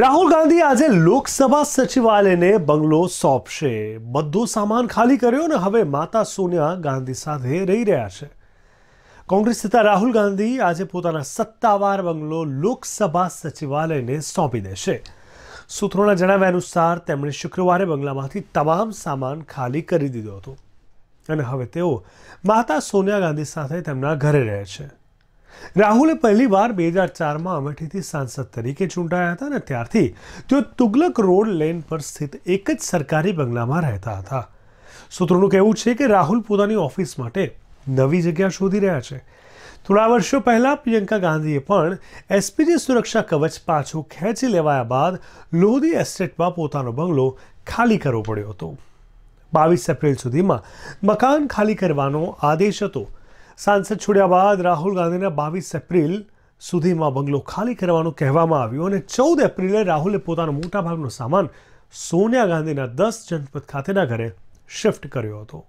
રાહુલ ગાંધી આજે લોકસભા સચિવાલયને બંગલો સોંપશે બધો સામાન ખાલી કર્યો ને હવે માતા સોનિયા ગાંધી સાથે રહી રહ્યા છે કોંગ્રેસ નેતા રાહુલ ગાંધી આજે પોતાના સત્તાવાર બંગલો લોકસભા સચિવાલયને સોંપી દેશે સૂત્રોના જણાવ્યા અનુસાર તેમણે શુક્રવારે બંગલામાંથી તમામ સામાન ખાલી કરી દીધો હતો અને હવે તેઓ માતા સોનિયા ગાંધી સાથે તેમના ઘરે રહે છે राहुलે પહેલીવાર 2004 માં અમઠેથી સાંસદ તરીકે ચૂંટાયા હતા ને ત્યારથી તે તુગલક રોડ લેન પર સ્થિત એક જ સરકારી બંગલામાં રહેતા હતા સૂત્રોનું કહેવું છે કે રાહુલ પોતાનો ઓફિસ માટે નવી જગ્યા શોધી રહ્યા છે થોડા વર્ષો પહેલા પિયંકા ગાંધી પણ એસપીજી સુરક્ષા કવચ પાછું ખેંચી લેવાયા બાદ લોહદી એસ્ટેટમાં પોતાનો બંગલો ખાલી કરવો પડ્યો હતો 22 એપ્રિલ સુધીમાં મકાન ખાલી કરવાનો આદેશ હતો સંસદ છોડ્યા બાદ રાહુલ ગાંધીએ 22 એપ્રિલ સુધીમાં बंगલો ખાલી કરવાનો કહેવામાં આવ્યો અને 14 એપ્રિલે રાહુલે પોતાનો મોટા ભાગનો સામાન સોનિયા ગાંધીના 10 જનપત ખાતેના ઘરે શિફ્ટ કર્યો હતો